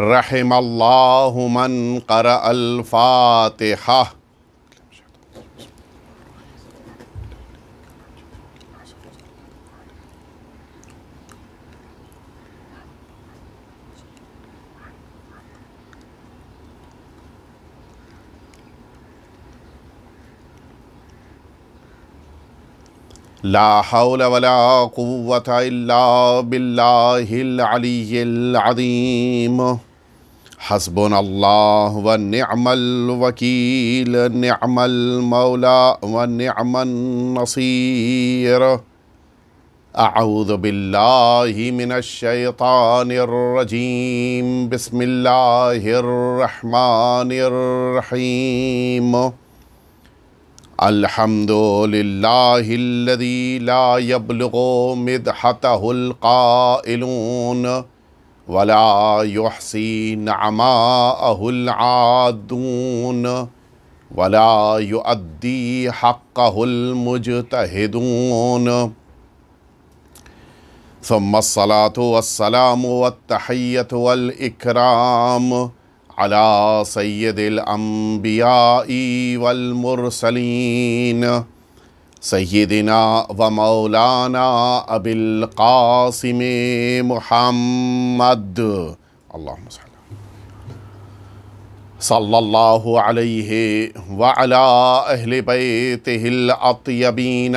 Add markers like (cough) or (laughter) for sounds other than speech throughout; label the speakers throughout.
Speaker 1: रहमल्लाहुमन कर अल لا حول ولا قوة إلا بالله العلي العظيم حسبنا الله ونعم الوكيل نعم المولى ونعم النصير أعوذ بالله من الشيطان الرجيم بسم الله الرحمن الرحيم الحمد لله الذي لا يبلغ مدحته القائلون ولا يحصي نعماءه العادون ولا يؤدي حقه المجتهدون ثم الصلاة والسلام والتحية والإكرام अला सैदिलम्बियालमरसलिन सैदिना व मौलाना अबिल कासिम मुहम्मद सल्लल्लाहु अलैहि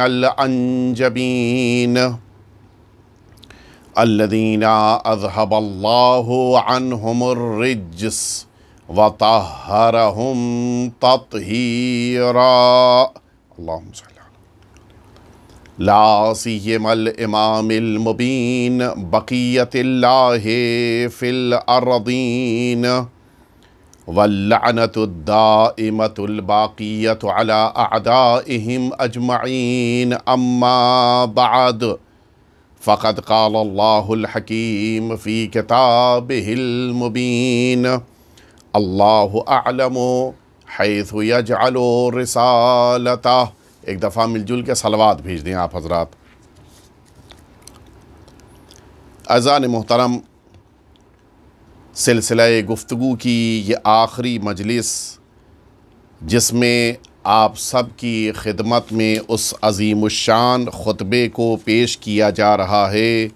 Speaker 1: अल अंजबीन अल्लदीना अजहबल्लाजस वतहरहम ततहीरा लासीमल इमामिल मुबीन बक़ीत फ़िल अरदीन वल्लानतुद्दामतुल्बाक़ीत अला अदाहम अजमाइन अम्मा बाद फ़कत كتابه المبين الله मुबीन अल्लाम يجعل رسالته एक दफ़ा मिलजुल के सलवात भेज दें आप हजरात अजान मोहतरम सिलसिला गुफ्तु की ये आखिरी मजलिस जिसमें आप सब की खिदमत में उस अजीम शान ख़ुतबे को पेश किया जा रहा है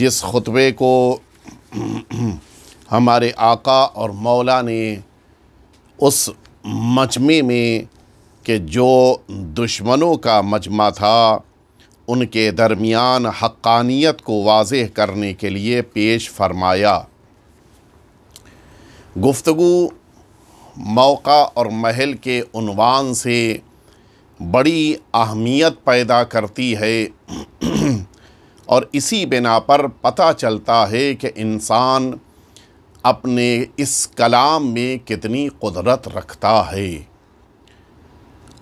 Speaker 1: जिस ख़ुतबे को (clears throat) हमारे आका और मौला ने उस मजमे में कि जो दुश्मनों का मजमा था उनके दरमियान हक्कानियत को वाज करने के लिए पेश फरमाया गुफ्तगु मौका और महल के उनवान से बड़ी अहमियत पैदा करती है (clears throat) और इसी बिना पर पता चलता है कि इंसान अपने इस कलाम में कितनी कुदरत रखता है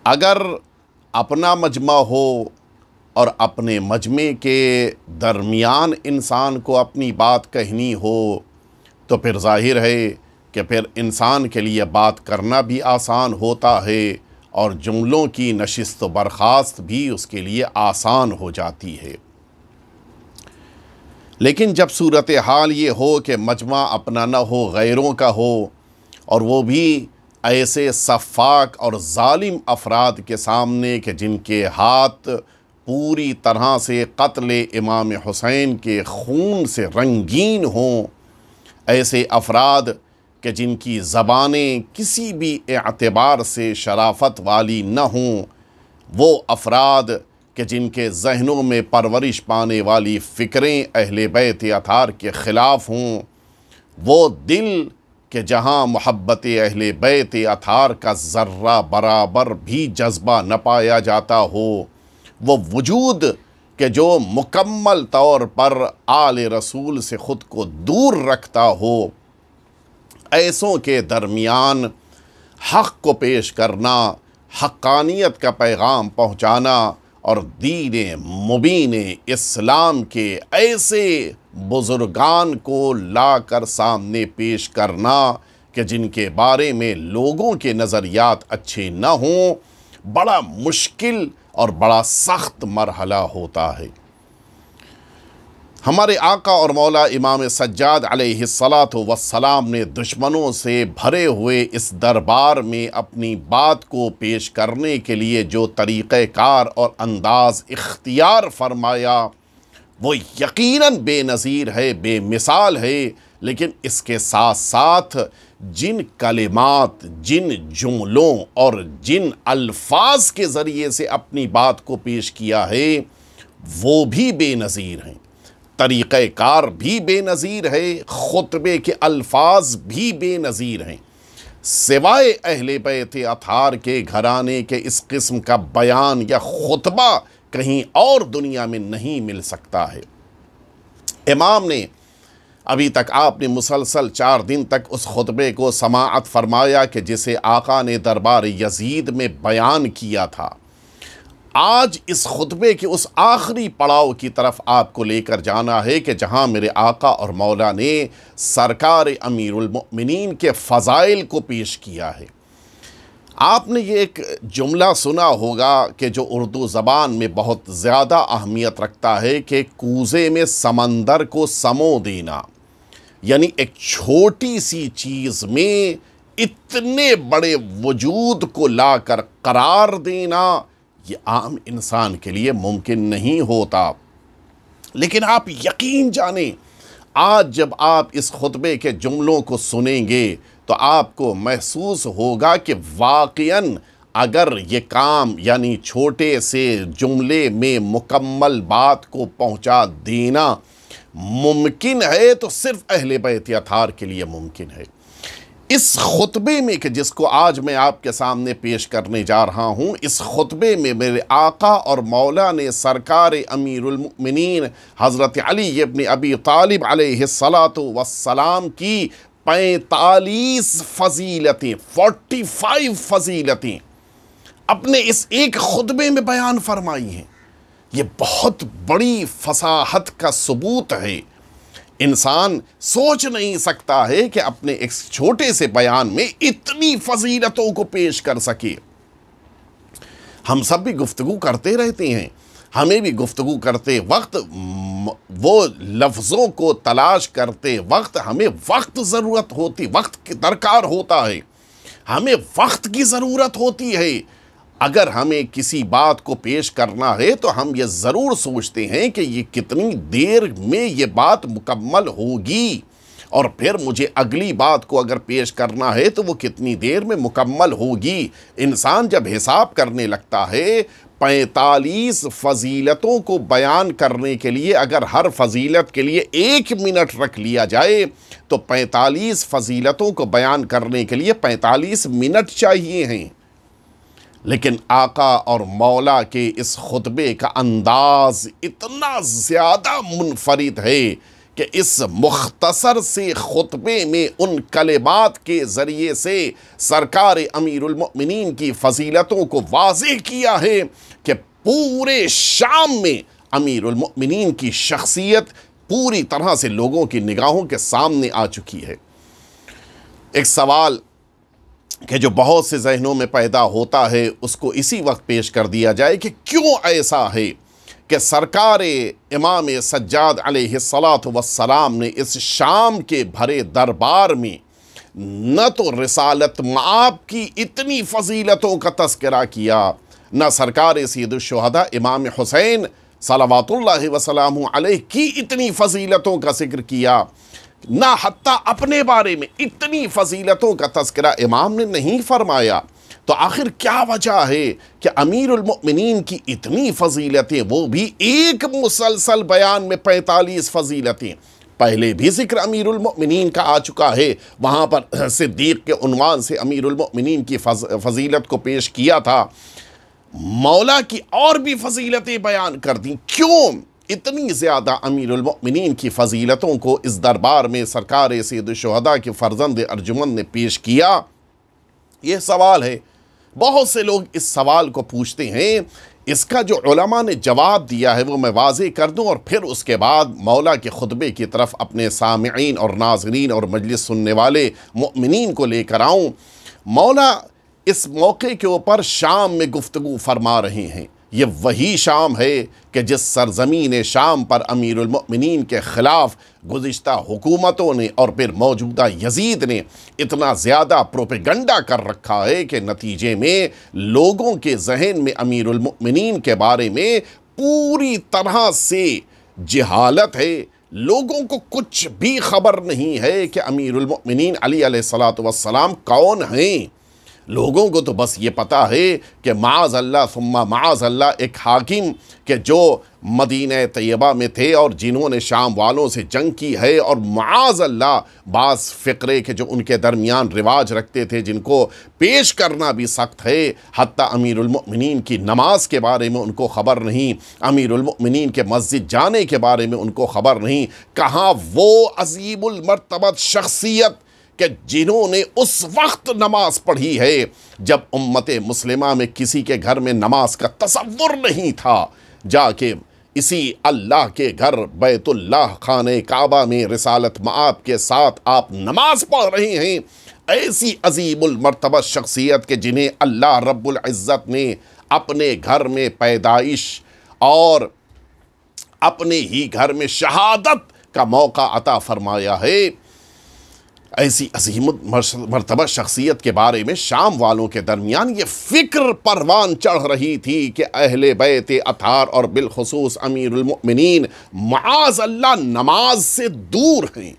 Speaker 1: अगर अपना मजमा हो और अपने मजमे के दरमियान इंसान को अपनी बात कहनी हो तो फिर जाहिर है कि फिर इंसान के लिए बात करना भी आसान होता है और जुमलों की नशस्त बर्खास्त भी उसके लिए आसान हो जाती है लेकिन जब सूरत हाल ये हो कि मजमा अपना न हो गैरों का हो और वो भी ऐसे शफाक और ालिम अफराद के सामने के जिनके हाथ पूरी तरह से कत्ल इमाम हुसैन के खून से रंगीन हों ऐसे अफराद कि जिनकी ज़बानें किसी भी एतबार से शराफत वाली न हों वो अफराद के जिनके जहनों में परवरिश पाने वाली फ़िक्रें अहल बैत अतार के ख़िलाफ़ हों वो दिल के जहाँ मोहब्बत अहल बैत अतार का ज़र्रा बराबर भी जज्बा न पाया जाता हो वो वजूद कि जो मुकम्मल तौर पर आल रसूल से ख़ुद को दूर रखता हो ऐसों के दरमियान हक़ को पेश करना हक़ानियत का पैगाम पहुँचाना और दीन मुबीन इस्लाम के ऐसे बुज़ुर्गान को ला कर सामने पेश करना कि जिनके बारे में लोगों के नज़रियात अच्छे ना हों बड़ा मुश्किल और बड़ा सख्त मरहला होता है हमारे आका और मौला इमाम सज्जाद सलात वसलाम ने दुश्मनों से भरे हुए इस दरबार में अपनी बात को पेश करने के लिए जो तरीक़ार और अंदाज़ इख्तियार फरमाया वो यकीनन बेनज़ीर है बेमिसाल है लेकिन इसके साथ साथ जिन कलिमात जिन जुमलों और जिन अल्फाज के ज़रिए से अपनी बात को पेश किया है वो भी बेनज़ीर हैं तरीक़ार भी बेनज़ीर है ख़ुतबे के अल्फाज भी बेनज़ीर हैं सिवाए अहल बैत अथार के घराने के इस किस्म का बयान या ख़ुतबा कहीं और दुनिया में नहीं मिल सकता है इमाम ने अभी तक आपने मुसलसल चार दिन तक उस खुतबे को समात फरमाया कि जिसे आका ने दरबार यजीद में बयान किया था आज इस खुतबे के उस आखिरी पड़ाव की तरफ आपको लेकर जाना है कि जहां मेरे आका और मौला ने सरकार अमीरमिन के फ़ज़ाइल को पेश किया है आपने ये एक जुमला सुना होगा कि जो उर्दू ज़बान में बहुत ज़्यादा अहमियत रखता है कि कूज़े में समंदर को समो देना यानी एक छोटी सी चीज़ में इतने बड़े वजूद को लाकर करार देना ये आम इंसान के लिए मुमकिन नहीं होता लेकिन आप यकीन जाने आज जब आप इस खुतबे के जुमलों को सुनेंगे तो आपको महसूस होगा कि वाकया अगर ये काम यानी छोटे से जुमले में मुकम्मल बात को पहुंचा देना मुमकिन है तो सिर्फ अहल बैत के लिए मुमकिन है इस खुतबे में कि जिसको आज मैं आपके सामने पेश करने जा रहा हूँ इस खुतबे में मेरे आका और मौला ने सरकार अमीरमिन हज़रत अली अपने अबी तालिब सलात वसलाम की पैंतालीस फजीलतें फोटी फाइव फजीलतें अपने इस एक खुतबे में बयान फरमाई हैं ये बहुत बड़ी फसाहत का सबूत है इंसान सोच नहीं सकता है कि अपने एक छोटे से बयान में इतनी फजीलतों को पेश कर सके हम सब भी गुफ्तु करते रहते हैं हमें भी गुफ्तु करते वक्त वो लफ्ज़ों को तलाश करते वक्त हमें वक्त ज़रूरत होती वक्त की दरकार होता है हमें वक्त की ज़रूरत होती है अगर हमें किसी बात को पेश करना है तो हम ये ज़रूर सोचते हैं कि ये कितनी देर में ये बात मुकम्मल होगी और फिर मुझे अगली बात को अगर पेश करना है तो वो कितनी देर में मुकम्मल होगी इंसान जब हिसाब करने लगता है पैंतालीस फजीलतों को बयान करने के लिए अगर हर फजीलत के लिए एक मिनट रख लिया जाए तो पैंतालीस फजीलतों को बयान करने के लिए पैंतालीस मिनट चाहिए हैं लेकिन आका और मौला के इस खुतबे का अंदाज़ इतना ज़्यादा मुनफरद है कि इस मुख्तसर से ख़ुतबे में उन कलेबात के ज़रिए से सरकार अमीरमिन की फजीलतों को वाज किया है कि पूरे शाम में अमीरमिन की शख्सियत पूरी तरह से लोगों की निगाहों के सामने आ चुकी है एक सवाल कि जो बहुत से जहनों में पैदा होता है उसको इसी वक्त पेश कर दिया जाए कि क्यों ऐसा है कि सरकार इमाम सज्जाद सलात वसलाम ने इस शाम के भरे दरबार में न तो रसालत माप की इतनी फजीलतों का तस्करा किया न सरकार सैदुलशहदा इमाम हुसैन सलावात वसलाम की इतनी फजीलतों का जिक्र किया ना हती अपने बारे में इतनी फजीलतों का तस्करा इमाम ने नहीं फरमाया तो आखिर क्या वजह है कि अमीरमिन की इतनी फजीलतें वो भी एक मुसलसल बयान में पैंतालीस फजीलतें पहले भी जिक्र अमीरमिन का आ चुका है वहाँ पर (clears throat) सिद्दीक के उनवान से अमीरमिन की फज, फजीलत को पेश किया था मौला की और भी फजीलतें बयान कर दी क्यों इतनी ज़्यादा अमीरमिन की फजीलतों को इस दरबार में सरकार सैद शहदा के फर्जंद अर्जुमन ने पेश किया यह सवाल है बहुत से लोग इस सवाल को पूछते हैं इसका जो उलमा ने जवाब दिया है वो मैं वाजे कर दूं और फिर उसके बाद मौला के खुतबे की तरफ अपने सामीन और नाजरीन और मजलिस सुनने वाले ममिन को लेकर आऊँ मौला इस मौके के ऊपर शाम में गुफ्तु फरमा रहे हैं ये वही शाम है कि जिस सरजमीन शाम पर अमीरमिन के ख़िलाफ़ गुज्त हुकूमतों ने और फिर मौजूदा यजीद ने इतना ज़्यादा प्रोपेगंडा कर रखा है कि नतीजे में लोगों के जहन में अमीरमिन के बारे में पूरी तरह से जहालत है लोगों को कुछ भी खबर नहीं है कि अमीरमिन अली सलात वसलाम कौन हैं लोगों को तो बस ये पता है कि माज अल्लाह सुम्मा माज अल्लाह एक हाकिम के जो मदीन तैयबा में थे और जिन्होंने शाम वालों से जंग की है और माज अल्लाह बास फ़िक्रे के जो उनके दरमियान रिवाज रखते थे जिनको पेश करना भी सख्त है हती अमीरमिन की नमाज के बारे में उनको ख़बर नहीं अमीरमिन के मस्जिद जाने के बारे में उनको ख़बर नहीं कहाँ वो अजीबुलमरतबत शख्सियत कि जिन्होंने उस वक्त नमाज पढ़ी है जब उम्मत मुस्लिमा में किसी के घर में नमाज का तस्वुर नहीं था जाके इसी अल्लाह के घर बैतुल्लाह खान काबा में रिसालत माप के साथ आप नमाज पढ़ रहे हैं ऐसी अजीबुलमरतबा शख्सियत के जिन्हें अल्लाह रब्ज़त ने अपने घर में पैदाइश और अपने ही घर में शहादत का मौका अता फरमाया है ऐसी अजीमत मरतबा शख्सियत के बारे में शाम वालों के दरमियान ये फ़िक्र परवान चढ़ रही थी कि अहल बैत अतार और बिलखसूस अमीरमिन माज अल्लाह नमाज से दूर हैं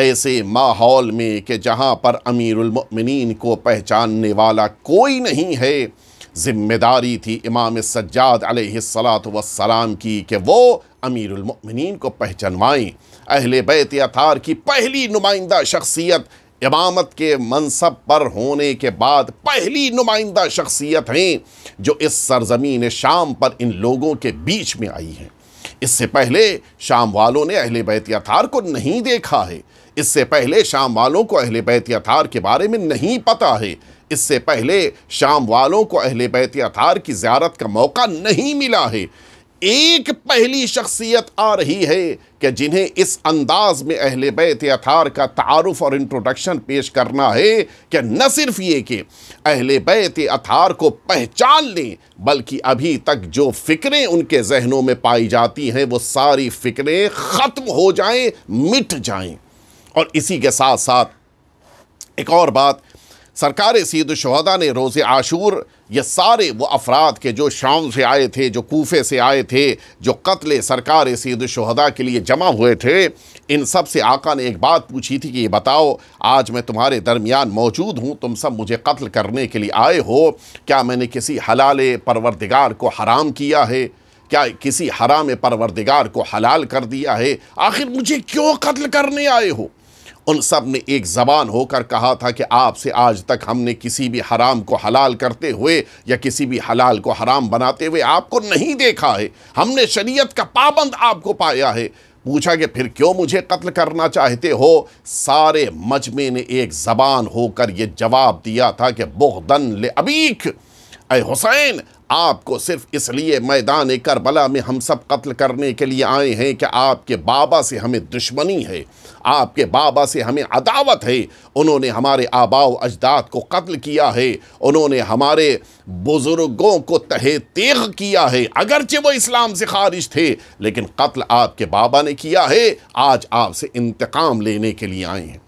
Speaker 1: ऐसे माहौल में कि जहाँ पर अमीरमिन को पहचानने वाला कोई नहीं है ज़िम्मेदारी थी इमाम सज्जाद सलात वसलाम की कि वो अमीरमिन को पहचानवाएँ अहल बैत अतार की पहली नुमाइंदा शख्सियत इमामत के मनसब पर होने के बाद पहली नुमाइंदा शख्सियत हैं जो इस सरजमीन शाम पर इन लोगों के बीच में आई हैं इससे पहले शाम वालों ने अहल बैत अतार को नहीं देखा है इससे पहले शाम वालों को अहल बैत अतार के बारे में नहीं पता है इससे पहले शाम वालों को अहल बैत अतार की ज्यारत का मौका नहीं मिला है एक पहली शख्सियत आ रही है कि जिन्हें इस अंदाज में अहल बैत अथार का तारफ़ और इंट्रोडक्शन पेश करना है कि न सिर्फ ये कि अहल बैत अथार को पहचान लें बल्कि अभी तक जो फ़िक्रें उनके जहनों में पाई जाती हैं वो सारी फ़िक्रें ख़त्म हो जाएं मिट जाएं और इसी के साथ साथ एक और बात सरकार सीद शहदा ने रोज़ आशूर ये सारे वो अफराद के जो शाम से आए थे जो कोफे से आए थे जो कत्ल सरकार सीद शहदा के लिए जमा हुए थे इन सब से आका ने एक बात पूछी थी कि ये बताओ आज मैं तुम्हारे दरमियान मौजूद हूँ तुम सब मुझे कत्ल करने के लिए आए हो क्या मैंने किसी हलाल परवरदिगार को हराम किया है क्या किसी हराम परवरदिगार को हलाल कर दिया है आखिर मुझे क्यों कत्ल करने आए हो उन सब ने एक ज़बान होकर कहा था कि आपसे आज तक हमने किसी भी हराम को हलाल करते हुए या किसी भी हलाल को हराम बनाते हुए आपको नहीं देखा है हमने शरीयत का पाबंद आपको पाया है पूछा कि फिर क्यों मुझे कत्ल करना चाहते हो सारे मजमे ने एक ज़बान होकर यह जवाब दिया था कि बुगदन ले अबीक अय हुसैन आपको सिर्फ इसलिए मैदान करबला में हम सब कत्ल करने के लिए आए हैं कि आपके बाबा से हमें दुश्मनी है आपके बाबा से हमें अदावत है उन्होंने हमारे आबाव अजदाद को कत्ल किया है उन्होंने हमारे बुज़ुर्गों को तहे तेग किया है अगरचे वो इस्लाम से खारिज थे लेकिन कत्ल आपके बाबा ने किया है आज आपसे इंतकाम लेने के लिए आए हैं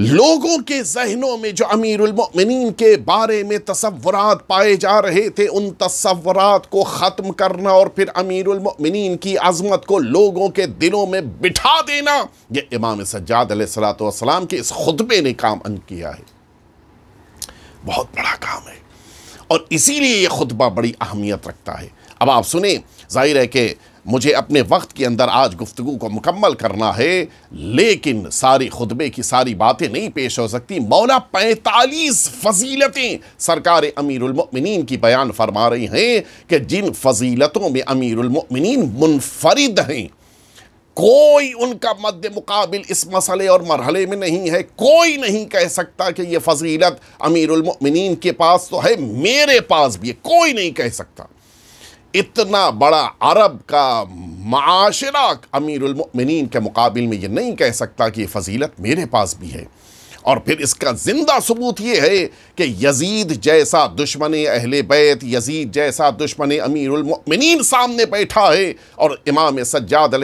Speaker 1: लोगों के जहनों में जो अमीरमिन के बारे में तस्वरत पाए जा रहे थे उन तस्वरत को ख़त्म करना और फिर अमीर अमीरमिन की अजमत को लोगों के दिलों में बिठा देना ये इमाम सज्जाद सलाम के इस खुतबे ने काम अन किया है बहुत बड़ा काम है और इसीलिए ये खुतबा बड़ी अहमियत रखता है अब आप सुने जाहिर है कि मुझे अपने वक्त के अंदर आज गुफ्तु को मुकम्मल करना है लेकिन सारी खुतबे की सारी बातें नहीं पेश हो सकती मौला पैंतालीस फजीलतें सरकार अमीरमिन की बयान फरमा रही हैं कि जिन फजीलतों में अमीरमिन मुनफरद हैं कोई उनका मद्द मुकाबिल इस मसले और मरहले में नहीं है कोई नहीं कह सकता कि यह फजीलत अमीरमिन के पास तो है मेरे पास भी है कोई नहीं कह सकता इतना बड़ा अरब का माशरा अमीरमिन के मुकाबले में ये नहीं कह सकता कि ये फजीलत मेरे पास भी है और फिर इसका ज़िंदा सबूत ये है कि यजीद जैसा दुश्मन अहल बैत यजीद जैसा दुश्मन अमीरमिन सामने बैठा है और इमाम सज्जाद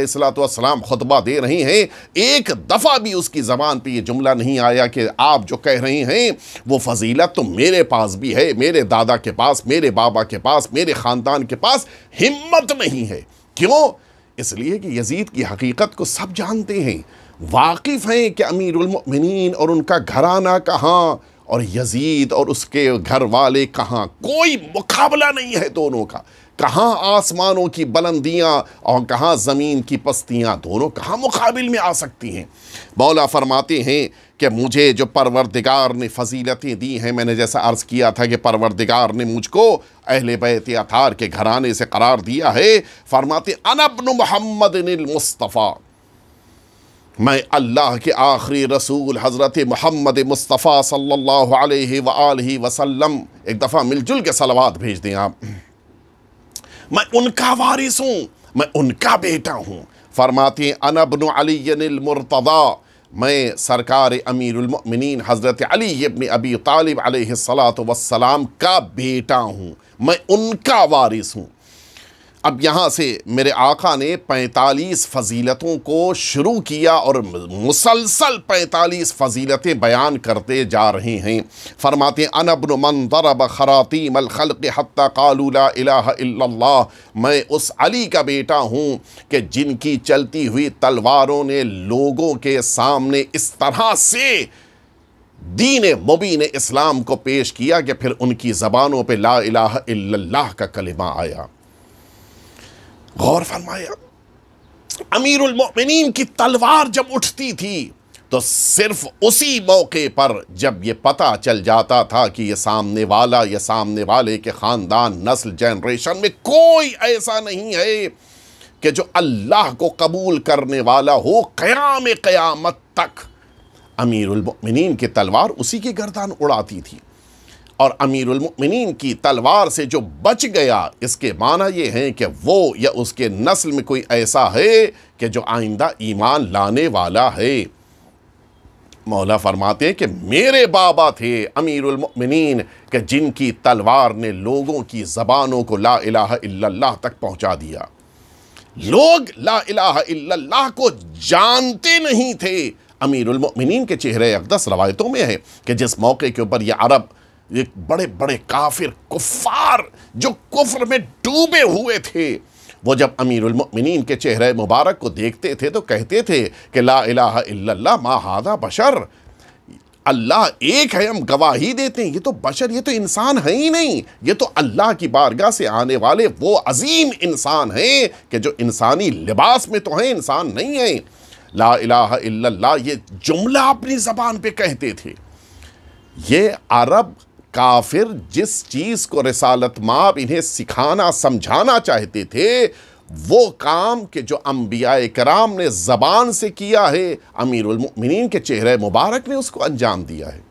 Speaker 1: सलाम खुतबा दे रहे हैं एक दफ़ा भी उसकी ज़बान पर यह जुमला नहीं आया कि आप जो कह रहे हैं वो फजीलत तो मेरे पास भी है मेरे दादा के पास मेरे बाबा के पास मेरे ख़ानदान के पास हिम्मत नहीं है क्यों इसलिए कि यजीद की हकीकत को सब जानते हैं वाकिफ़ हैं कि अमीरमिन और उनका घराना कहाँ और यजीद और उसके घर वाले कहाँ कोई मुकाबला नहीं है दोनों का कहाँ आसमानों की बुलंदियाँ और कहाँ ज़मीन की पस्तियाँ दोनों कहाँ मुकाबिल में आ सकती हैं बौला फरमाते हैं कि मुझे जो परवरदिगार ने फजीलतें दी हैं मैंने जैसा अर्ज़ किया था कि परवरदिगार ने मुझको अहल बैत अतार के घराने से करार दिया है फरमाते अनबन मोहम्मद मुस्तफ़ा मैं अल्लाह के आखिरी रसूल हज़रत महमद मुस्तफ़ा सल्लल्लाहु अलैहि सल्ला वसल्लम एक दफ़ा मिलजुल के सलवात भेज दें आप मैं उनका वारिस हूँ मैं उनका बेटा हूँ फरमाते अनबन अलीमरतदा मैं सरकार अमीरमिन हज़रत अली अबी तालब सलात वसलाम का बेटा हूँ मैं उनका वारिस हूँ अब यहाँ से मेरे आका ने 45 फजीलतों को शुरू किया और मुसलसल 45 फजीलतें बयान करते जा रहे हैं फरमाते अनबन मन दरब खरातीम अलखल हत्ता कालूला इला मैं उस अली का बेटा हूँ कि जिनकी चलती हुई तलवारों ने लोगों के सामने इस तरह से दीन मुबीन इस्लाम को पेश किया कि फिर उनकी ज़बानों पर ला इलाह का कलिमा आया गौर फरमाया अमीर उलमिन की तलवार जब उठती थी तो सिर्फ उसी मौके पर जब ये पता चल जाता था कि ये सामने वाला ये सामने वाले के ख़ानदान नस्ल जनरेशन में कोई ऐसा नहीं है कि जो अल्लाह को कबूल करने वाला हो क़याम क़यामत तक अमीरमिन की तलवार उसी की गर्दान उड़ाती थी और अमीरमिन की तलवार से जो बच गया इसके माना ये हैं कि वो या उसके नस्ल में कोई ऐसा है कि जो आइंदा ईमान लाने वाला है मौला फरमाते हैं कि मेरे बाबा थे अमीरमिन के जिनकी तलवार ने लोगों की ज़बानों को ला इल्लल्लाह तक पहुंचा दिया लोग ला इल्लल्लाह को जानते नहीं थे अमीरमिन के चेहरे अकदस रवायतों में है कि जिस मौके के ऊपर यह अरब ये बड़े बड़े काफिर कुफार जो कुफर में डूबे हुए थे वो जब अमीरमिन के चेहरे मुबारक को देखते थे तो कहते थे कि ला इला मा हादा बशर अल्लाह एक है हम गवाही देते हैं ये तो बशर ये तो इंसान है ही नहीं ये तो अल्लाह की बारगाह से आने वाले वो अजीम इंसान हैं कि जो इंसानी लिबास में तो हैं इंसान नहीं है ला इला ये जुमला अपनी ज़बान पर कहते थे ये अरब काफिर जिस चीज़ को रसालत माप इन्हें सिखाना समझाना चाहते थे वो काम के जो अम्बिया कराम ने ज़बान से किया है अमीरमिन के चेहरे मुबारक ने उसको अंजाम दिया है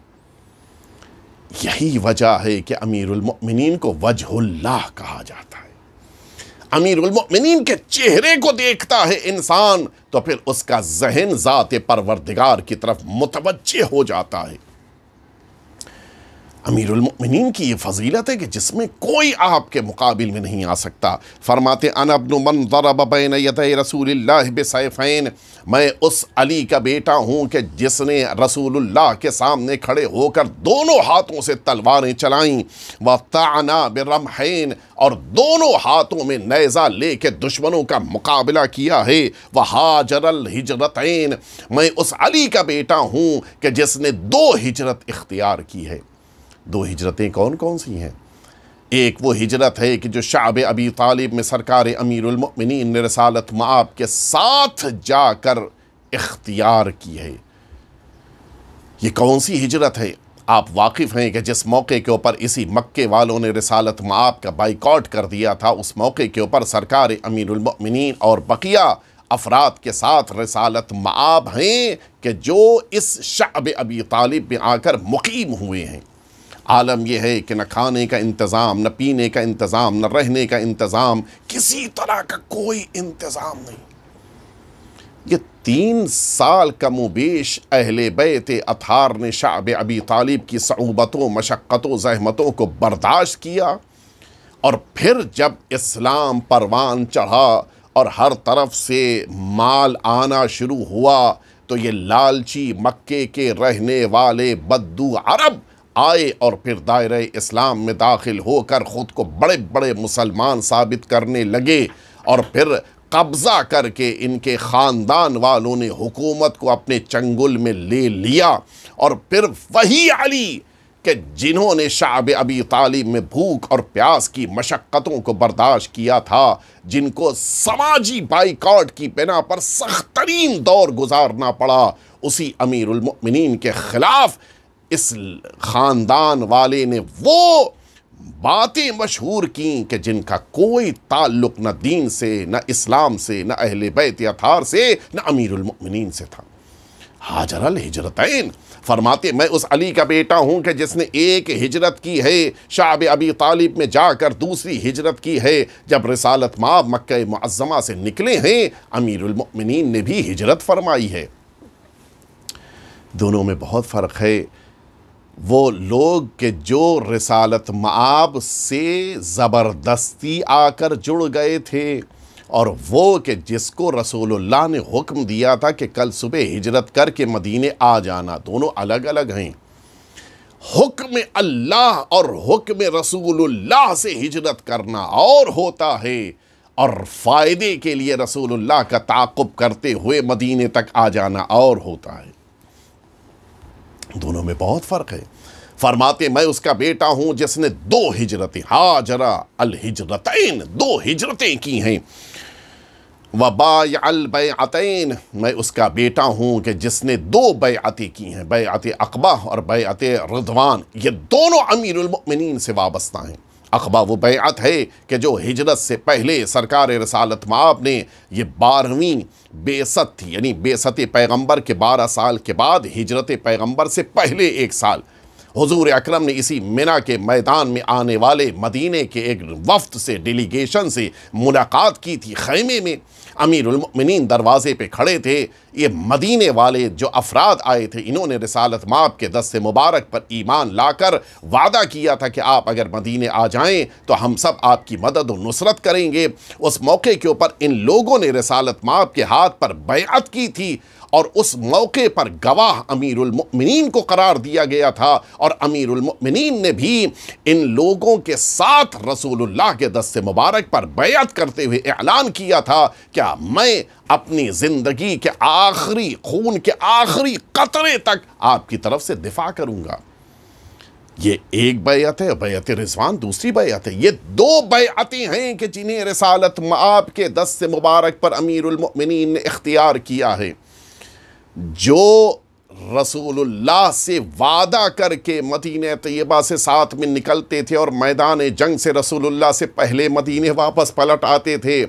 Speaker 1: यही वजह है कि अमीरमिन को वजहुल्लाह कहा जाता है अमीरमिन के चेहरे को देखता है इंसान तो फिर उसका जहन ज़ात परवरदिगार की तरफ मुतवजह हो जाता है अमीरमिन की ये फजीलत है कि जिसमें कोई आपके मुकाबिल में नहीं आ सकता फरमाते अन अबन मन दरबैन यत रसूल बेसैफ़ैन मैं उस अली का बेटा हूँ कि जिसने रसूलुल्लाह के सामने खड़े होकर दोनों हाथों से तलवारें चलाईं व ताना बरमहैन और दोनों हाथों में नैज़ा ले के दुश्मनों का मुकाबला किया है वह हाजरल हिजरतैन मैं उस अली का बेटा हूँ कि जिसने दो हिजरत इख्तियार की है दो हिजरतें कौन कौन सी हैं एक वो हिजरत है कि जो शाब अबी तालिब में सरकार ने रसालत माप के साथ जाकर इख्तियार की है ये कौन सी हिजरत है आप वाकिफ़ हैं कि जिस मौके के ऊपर इसी मक्के वालों ने रसालत माप का बाइकआउट कर दिया था उस मौके के ऊपर सरकार अमीरमिन और बकिया अफराद के साथ रसालत माब हैं कि जो इस शाब अबी तालिब में आकर मुकीम हुए हैं आलम यह है कि न खाने का इंतज़ाम न पीने का इंतज़ाम न रहने का इंतज़ाम किसी तरह का कोई इंतज़ाम नहीं ये तीन साल का मुबेश अहल बैत अथार ने शाब अबी तालिब की सऊबतों मशक्क़तों जहमतों को बर्दाश्त किया और फिर जब इस्लाम परवान चढ़ा और हर तरफ से माल आना शुरू हुआ तो ये लालची मक्के के रहने वाले बद्दू अरब आए और फिर दायरे इस्लाम में दाखिल होकर ख़ुद को बड़े बड़े मुसलमान साबित करने लगे और फिर कब्ज़ा करके इनके ख़ानदान वालों ने हुकूमत को अपने चंगुल में ले लिया और फिर वही अली के जिन्होंने शाब अबी तालीम में भूख और प्यास की मशक्क़तों को बर्दाश्त किया था जिनको समाजी बाइकआउट की बिना पर सख्तरीन दौर गुजारना पड़ा उसी अमीरमिन के ख़िलाफ़ इस ख़ानदान वाले ने वो बातें मशहूर की कि जिनका कोई ताल्लुक़ न दीन से न इस्लाम से न अहल बैत अथार से न अमीरमिन से था हाजरल हिजरत फरमाते मैं उस अली का बेटा हूँ कि जिसने एक हिजरत की है शाब अबी तालिब में जाकर दूसरी हिजरत की है जब रिसालत माब मक् मुआज़मा से निकले हैं अमीरमिन ने भी हिजरत फरमाई है दोनों में बहुत फ़र्क है वो लोग के जो रसालत मब से ज़बरदस्ती आकर जुड़ गए थे और वो कि जिसको रसोल्ला ने हुक्म दिया था कि कल सुबह हिजरत करके मदीने आ जाना दोनों अलग अलग हैं हुक्म अल्लाह और हुक्म रसूलुल्लाह से हिजरत करना और होता है और फ़ायदे के लिए रसूलुल्लाह का ताकुब करते हुए मदीने तक आ जाना और होता है दोनों में बहुत फ़र्क है फरमाते मैं उसका बेटा हूँ जिसने दो हिजरतें हाजरा अल हिजरतैन दो हिजरतें की हैं वबाय बतैन मैं उसका बेटा हूँ कि जिसने दो बैआतें की हैं आते अकबा और बैआत रदवान ये दोनों अमीरमिन से वाबस्ता हैं अखबा व बैत है कि जो हिजरत से पहले सरकार रसालत माप ने यह बारहवीं बेसत थी यानी बेसत पैगंबर के बारह साल के बाद हिजरत पैगंबर से पहले एक साल हुजूर अकरम ने इसी मिना के मैदान में आने वाले मदीने के एक वफ्त से डेलीगेशन से मुलाकात की थी खैमे में अमीरमिन दरवाजे पे खड़े थे ये मदीने वाले जो अफराद आए थे इन्होंने रसालत माप के दस से मुबारक पर ईमान लाकर वादा किया था कि आप अगर मदीने आ जाएं तो हम सब आपकी मदद और नुसरत करेंगे उस मौके के ऊपर इन लोगों ने रसालत माप के हाथ पर बैत की थी और उस मौके पर गवाह अमीरमिन को करार दिया गया था और अमीरमिन ने भी इन लोगों के साथ रसूलुल्लाह के दस्त मुबारक पर बैत करते हुए ऐलान किया था क्या मैं अपनी ज़िंदगी के आखिरी खून के आखिरी कतरे तक आपकी तरफ से दिफा करूँगा ये एक बैत है बैत रिजवान दूसरी बैत है ये दो बैतें हैं कि जिन्हें रसालत आपके के दस मुबारक पर अमीरमिन ने इख्तियार किया है जो रसूलुल्लाह से वादा करके मदीने तयबा से साथ में निकलते थे और मैदान जंग से रसूलुल्लाह से पहले मदीने वापस पलट आते थे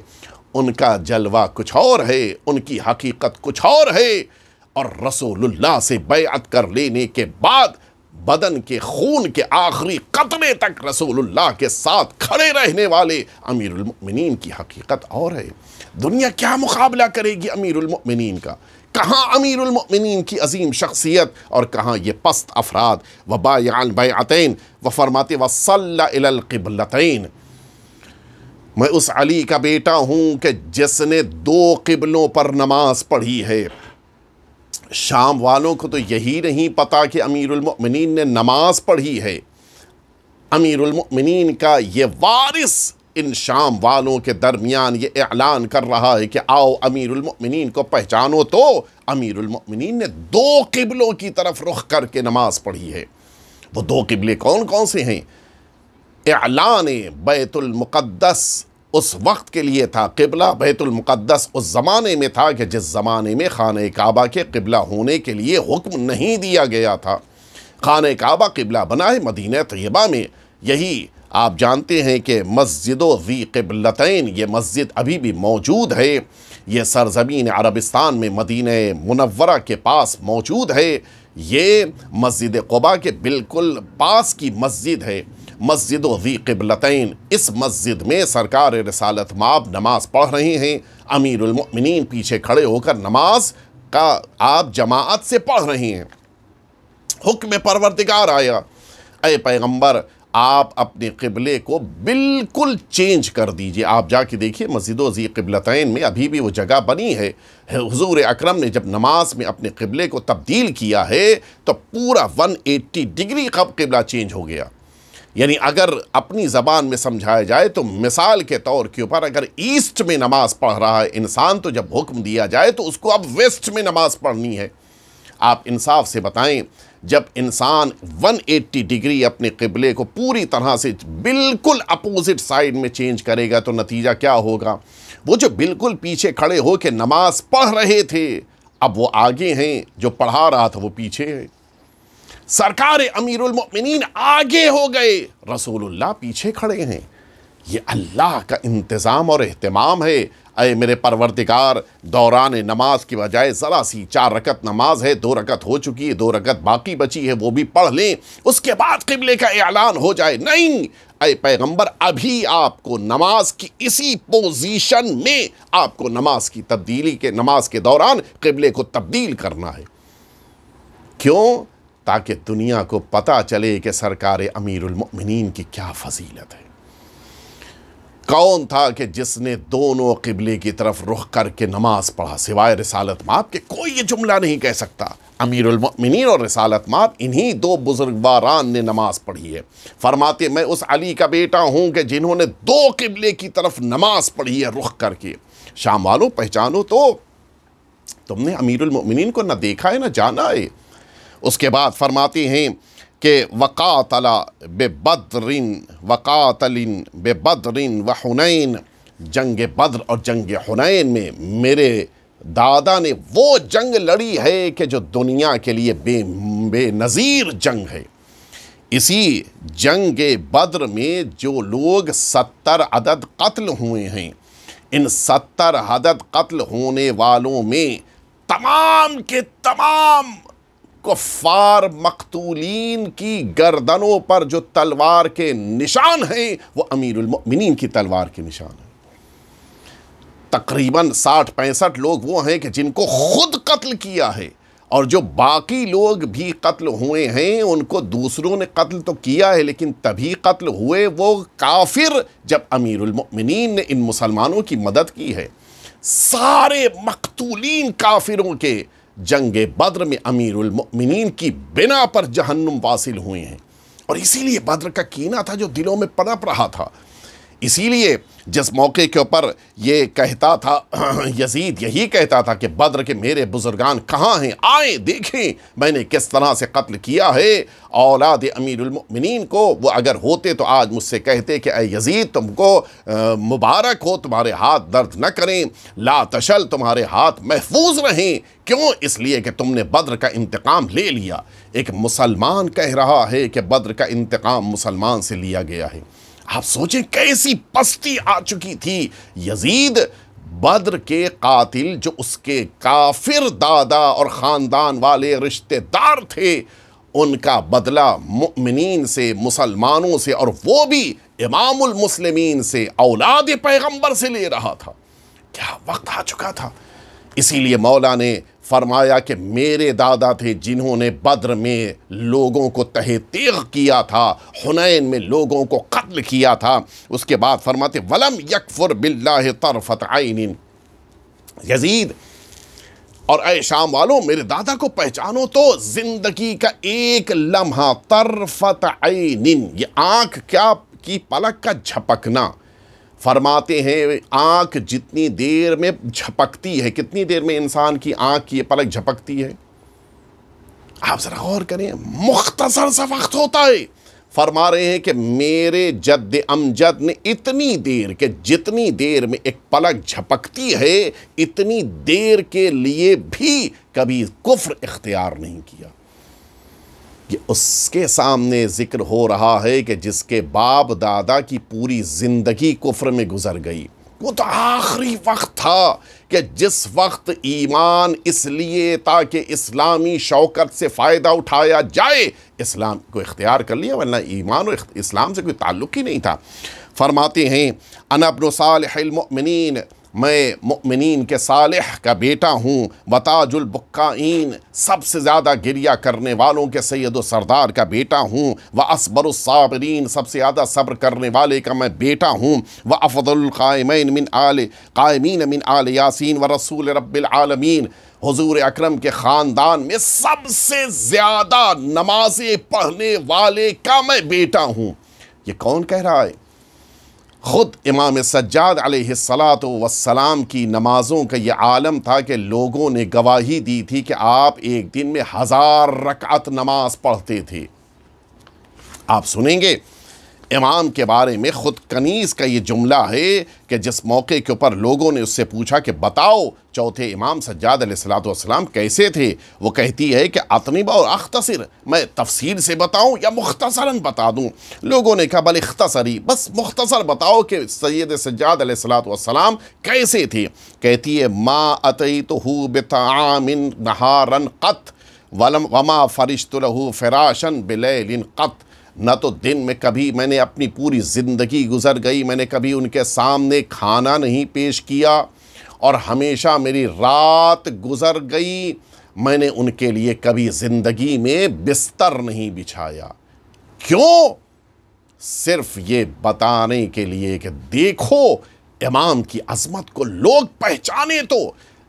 Speaker 1: उनका जलवा कुछ और है उनकी हकीकत कुछ और है और रसूलुल्लाह से बैत कर लेने के बाद बदन के खून के आखिरी कतरे तक रसूलुल्लाह के साथ खड़े रहने वाले अमीरमिन की हकीकत और है दुनिया क्या मुकाबला करेगी अमीरमिन का कहाँ अमीर उलमिन की अजीम शख्सियत और कहाँ ये पस्त अफराद वबायान व फरमाते वसल्लाबलतैन मैं उस अली का बेटा हूँ कि जिसने दो किबलों पर नमाज पढ़ी है शाम वालों को तो यही नहीं पता कि अमीर उलमिन ने नमाज पढ़ी है अमीरमिन का ये वारिस इन शाम वालों के दरमियान ये ऐलान कर रहा है कि आओ अमीरमिन को पहचानो तो अमीरमिन ने दो किबलों की तरफ रुख करके नमाज पढ़ी है वो दो किबले कौन कौन से हैं एलान बैतुलमक़दस उस वक्त के लिए था किबला बैतुलमक़दस उस ज़माने में था कि जिस ज़माने में खान काबा के किबला होने के लिए हुक्म नहीं दिया गया था खान काबा किबला बना है मदीना तयबा में यही आप जानते हैं कि मस्जिद वी कबलतैन ये मस्जिद अभी भी मौजूद है ये सरजमीन अरबिस्तान में मदीन मुनवरा के पास मौजूद है ये मस्जिद कुबा के बिल्कुल पास की मस्जिद है मस्जिद वी इस मस्जिद में सरकार रसालत माब नमाज पढ़ रहे हैं अमीरमिन पीछे खड़े होकर नमाज का आप जमात से पढ़ रहे हैं हुक्म परवरदिगार आया ए पैगम्बर आप अपने किबले को बिल्कुल चेंज कर दीजिए आप जाके देखिए मस्जिद वजी किबलतैन में अभी भी वो जगह बनी है हुजूर अकरम ने जब नमाज में अपने किबले को तब्दील किया है तो पूरा 180 डिग्री कब किबला चेंज हो गया यानी अगर अपनी ज़बान में समझाया जाए तो मिसाल के तौर के ऊपर अगर ईस्ट में नमाज़ पढ़ रहा है इंसान तो जब हुक्म दिया जाए तो उसको अब वेस्ट में नमाज़ पढ़नी है आप इंसाफ से बताएं जब इंसान 180 डिग्री अपने किबले को पूरी तरह से बिल्कुल अपोजिट साइड में चेंज करेगा तो नतीजा क्या होगा वो जो बिल्कुल पीछे खड़े हो के नमाज पढ़ रहे थे अब वो आगे हैं जो पढ़ा रहा था वो पीछे है सरकार अमीरमिन आगे हो गए रसूलुल्लाह पीछे खड़े हैं ये अल्लाह का इंतज़ाम और अहतमाम है अरे मेरे परवरदिगार दौरान नमाज की बजाय ज़रा सी चार रकत नमाज है दो रकत हो चुकी है दो रकत बाकी बची है वो भी पढ़ लें उसके बाद किबले का ऐलान हो जाए नहीं अरे पैगंबर अभी आपको नमाज की इसी पोजीशन में आपको नमाज की तब्दीली के नमाज के दौरान किबले को तब्दील करना है क्यों ताकि दुनिया को पता चले कि सरकार अमीरमिन की क्या फजीलत है कौन था कि जिसने दोनों किबले की तरफ रुख करके नमाज पढ़ा सिवाय रसालत माप के कोई ये जुमला नहीं कह सकता अमीरमिन और रसालत माप इन्हीं दो बुजुर्गवारान ने नमाज पढ़ी है फरमाते मैं उस अली का बेटा हूँ कि जिन्होंने दो किबले की तरफ नमाज पढ़ी है रुख करके शाम वालों पहचानो तो तुमने अमीरमिन को ना देखा है ना जाना है उसके बाद फरमाते हैं कि वक़ातला बेबद्रिन वक़ातलिन बेबद्रिन व हुनैन जंग बद्र और जंग हुनैन में मेरे दादा ने वो जंग लड़ी है कि जो दुनिया के लिए बे बेनज़ीर जंग है इसी जंग बद्र में जो लोग सत्तर अदद कत्ल हुए हैं इन सत्तर अदद कत्ल होने वालों में तमाम के तमाम कुफार मकतूलिन की गर्दनों पर जो तलवार के निशान हैं वो अमीरमिन की तलवार के निशान हैं तकरीबन साठ पैंसठ लोग वो हैं कि जिनको खुद कत्ल किया है और जो बाकी लोग भी कत्ल हुए हैं उनको दूसरों ने कत्ल तो किया है लेकिन तभी कत्ल हुए वो काफिर जब अमीरमिन ने इन मुसलमानों की मदद की है सारे मकतूलिन काफिरों के जंग बद्र में अमीरमिन की बिना पर जहन्नुम वासिल हुए हैं और इसीलिए बद्र का कीना था जो दिलों में पनप रहा था इसीलिए जिस मौके के ऊपर ये कहता था (clears throat) यजीद यही कहता था कि बद्र के मेरे बुजुर्गान कहाँ हैं आए देखें मैंने किस तरह से कत्ल किया है औलाद अमीरमिन को वो अगर होते तो आज मुझसे कहते कि अ यजीद तुमको मुबारक हो तुम्हारे हाथ दर्द न करें ला तशल तुम्हारे हाथ महफूज रहें क्यों इसलिए कि तुमने बद्र का इंतकाम ले लिया एक मुसलमान कह रहा है कि बद्र का इंतकाम मुसलमान से लिया गया है आप सोचें कैसी पस्ती आ चुकी थी यजीद बद्र के कातिल जो उसके काफिर दादा और ख़ानदान वाले रिश्तेदार थे उनका बदला मुमिन से मुसलमानों से और वो भी इमामुल मुस्लिमीन से औलाद पैगंबर से ले रहा था क्या वक्त आ चुका था इसीलिए मौला ने फरमाया कि मेरे दादा थे जिन्होंने बद्र में लोगों को तहे तेग किया था हुनैन में लोगों को कत्ल किया था उसके बाद फरमाते वलम यकफुर बिल्ला तरफत आइन यजीद और अय शाम वालों मेरे दादा को पहचानो तो ज़िंदगी का एक लम्हा तरफत आइन ये आँख क्या की पलक का झपकना फरमाते हैं आँख जितनी देर में झपकती है कितनी देर में इंसान की आँख की पलक झपकती है आप ज़रा गौर करें मुख्तसर सा वक्त होता है फरमा रहे हैं कि मेरे जद अमजद ने इतनी देर के जितनी देर में एक पलक झपकती है इतनी देर के लिए भी कभी कुफ्र इख्तियार नहीं किया कि उसके सामने ज़िक्र हो रहा है कि जिसके बाप दादा की पूरी ज़िंदगी कुफ्र में गुजर गई वो तो आखिरी वक्त था कि जिस वक्त ईमान इसलिए ताकि इस्लामी शौकत से फ़ायदा उठाया जाए इस्लाम को इख्तियार कर लिया वरना ईमान और इस्लाम से कोई ताल्लुक़ ही नहीं था फरमाते हैं अनबनसालमिन मैं मुमिन के सालिह का बेटा हूँ वताजुलबुक्काइन सबसे ज़्यादा गिरिया करने वालों के सैद सरदार का बेटा हूँ व असबरसाबरीन सबसे ज़्यादा सब्र करने वाले का मैं बेटा हूँ व अफदुल्क़ायमिन मिन आल कायमीन मिन आल यासीन व रसूल रबालमीन हजूर अक्रम के ख़ानदान में सबसे ज़्यादा नमाजें पढ़ने वाले का मैं बेटा हूँ ये कौन कह रहा है ख़ुद इमाम सज्जाद सलात वसलाम की नमाज़ों का ये आलम था कि लोगों ने गवाही दी थी कि आप एक दिन में हज़ार रकात नमाज पढ़ते थे आप सुनेंगे इमाम के बारे में ख़ुद कनीस का ये जुमला है कि जिस मौके के ऊपर लोगों ने उससे पूछा कि बताओ चौथे इमाम सज्जाद सलाम कैसे थे वो कहती है कि अतनिब और अख्तसर मैं तफसील से बताऊं या मुख्तसरा बता दूं लोगों ने कहा भले अख्तसरी बस मुख्तसर बताओ कि सैद सज्जाद सलाम कैसे थे कहती है माँ अतई तो हु बतामिन नहारन कत वलम वमा फ़रिश्त फ़राशन बिल कत ना तो दिन में कभी मैंने अपनी पूरी ज़िंदगी गुजर गई मैंने कभी उनके सामने खाना नहीं पेश किया और हमेशा मेरी रात गुजर गई मैंने उनके लिए कभी ज़िंदगी में बिस्तर नहीं बिछाया क्यों सिर्फ ये बताने के लिए कि देखो इमाम की अजमत को लोग पहचाने तो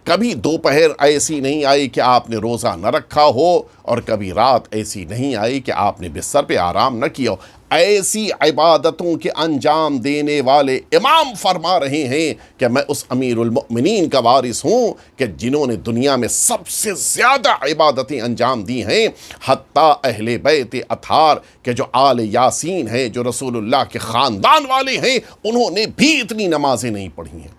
Speaker 1: कभी दोपहर ऐसी नहीं आई कि आपने रोज़ा न रखा हो और कभी रात ऐसी नहीं आई कि आपने बिस्तर पे आराम न किया हो ऐसी इबादतों के अंजाम देने वाले इमाम फरमा रहे हैं कि मैं उस अमीरमिन का वारिस हूँ कि जिन्होंने दुनिया में सबसे ज़्यादा इबादतें अंजाम दी हैं हती अहल बैत अथार के जो आल यासीन हैं जो रसूलुल्लाह के ख़ानदान वाले हैं उन्होंने भी इतनी नमाज़ें नहीं पढ़ी हैं